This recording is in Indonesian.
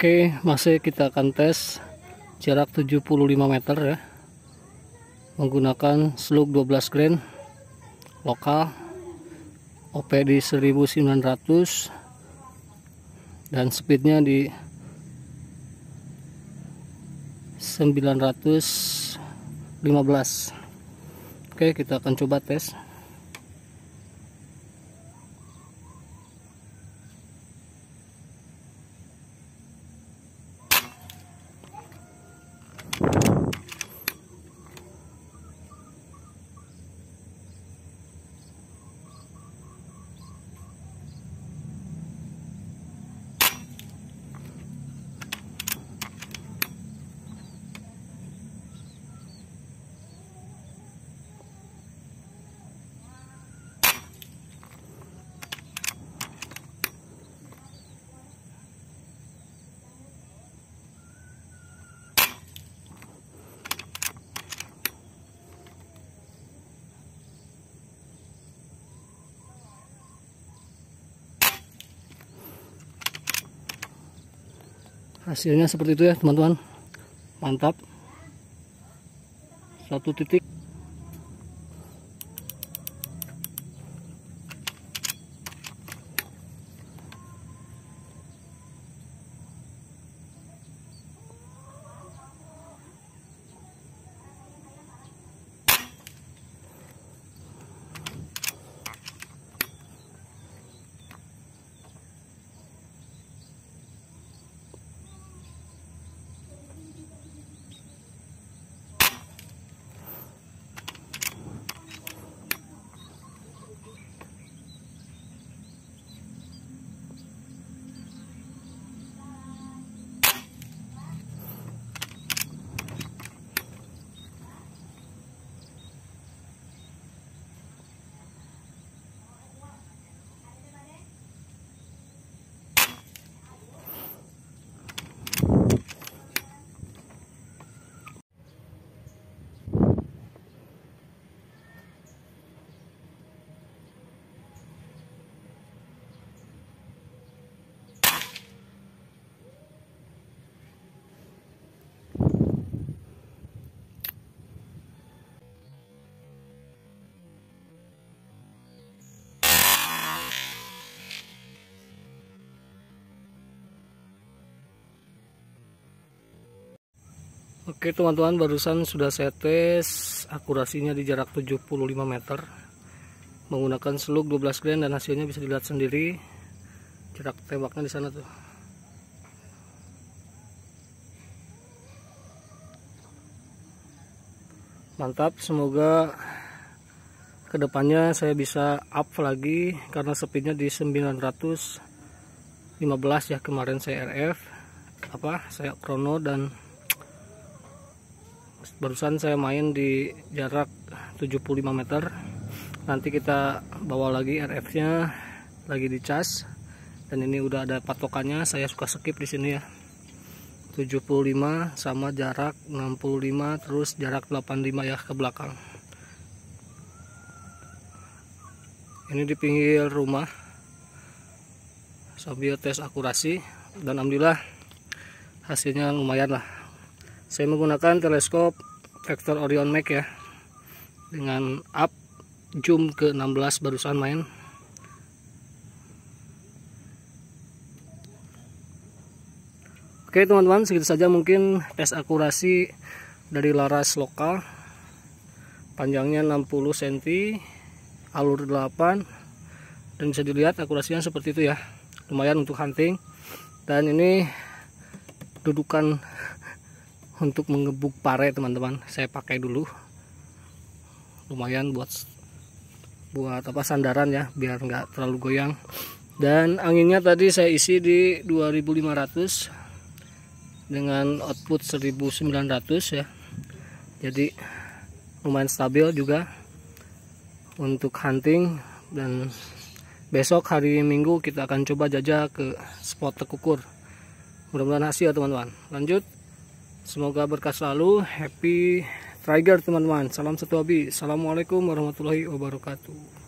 Oke, masih kita akan tes jarak 75 meter ya. Menggunakan slug 12 grain lokal OP di 1900 dan speednya di 915. Oke, kita akan coba tes. hasilnya seperti itu ya teman-teman mantap satu titik Oke teman-teman barusan sudah saya tes akurasinya di jarak 75 meter menggunakan seluk 12 grain dan hasilnya bisa dilihat sendiri jarak tembaknya di sana tuh mantap semoga kedepannya saya bisa up lagi karena speednya di 915 ya kemarin saya RF apa saya krono dan barusan saya main di jarak 75 meter nanti kita bawa lagi RF nya lagi di charge dan ini udah ada patokannya saya suka skip di sini ya 75 sama jarak 65 terus jarak 85 ya ke belakang ini di pinggir rumah sambil tes akurasi dan alhamdulillah hasilnya lumayan lah saya menggunakan teleskop Vector Orion Mac ya dengan up zoom ke 16 barusan main Oke teman-teman segitu saja mungkin tes akurasi dari laras lokal panjangnya 60 cm alur 8 dan bisa dilihat akurasinya seperti itu ya lumayan untuk hunting dan ini dudukan untuk mengebuk pare teman-teman saya pakai dulu lumayan buat buat apa sandaran ya biar nggak terlalu goyang dan anginnya tadi saya isi di 2500 dengan output 1900 ya jadi lumayan stabil juga untuk hunting dan besok hari minggu kita akan coba jajah ke spot tekukur mudah-mudahan hasil teman-teman lanjut Semoga berkah selalu, happy trigger teman-teman. Salam satu hobi. Assalamualaikum warahmatullahi wabarakatuh.